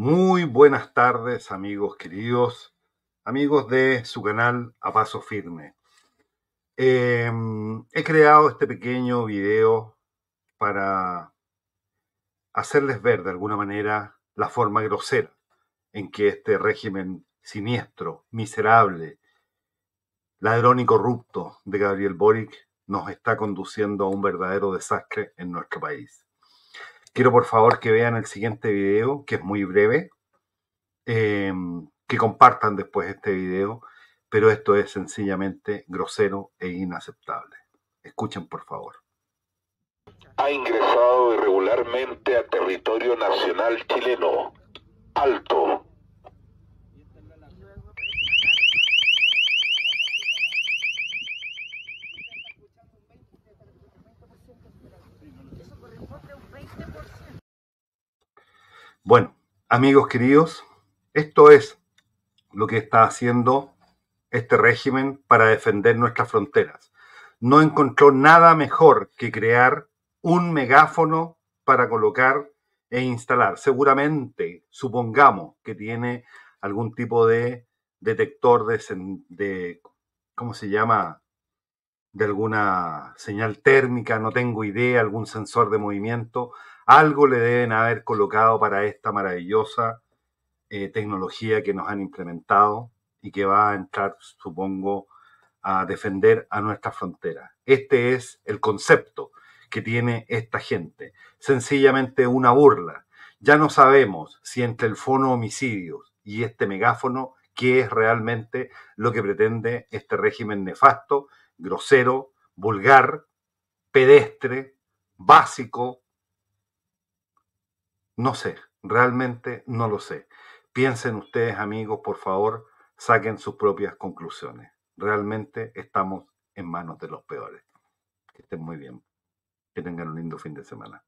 Muy buenas tardes, amigos queridos, amigos de su canal A Paso Firme. Em, he creado este pequeño video para hacerles ver de alguna manera la forma grosera en que este régimen siniestro, miserable, ladrón y corrupto de Gabriel Boric nos está conduciendo a un verdadero desastre en nuestro país. Quiero por favor que vean el siguiente video, que es muy breve, em, que compartan después este video, pero esto es sencillamente grosero e inaceptable. Escuchen por favor. Ha ingresado irregularmente a territorio nacional chileno Bueno, amigos queridos, esto es lo que está haciendo este régimen para defender nuestras fronteras. No encontró nada mejor que crear un megáfono para colocar e instalar. Seguramente, supongamos que tiene algún tipo de detector de, ¿cómo se llama? de alguna señal térmica, no tengo idea, algún sensor de movimiento, algo le deben haber colocado para esta maravillosa eh, tecnología que nos han implementado y que va a entrar, supongo, a defender a nuestra frontera. Este es el concepto que tiene esta gente. Sencillamente una burla. Ya no sabemos si entre el fono homicidios y este megáfono qué es realmente lo que pretende este régimen nefasto, grosero, vulgar, pedestre, básico. No sé, realmente no lo sé. Piensen ustedes, amigos, por favor, saquen sus propias conclusiones. Realmente estamos en manos de los peores. Que estén muy bien. Que tengan un lindo fin de semana.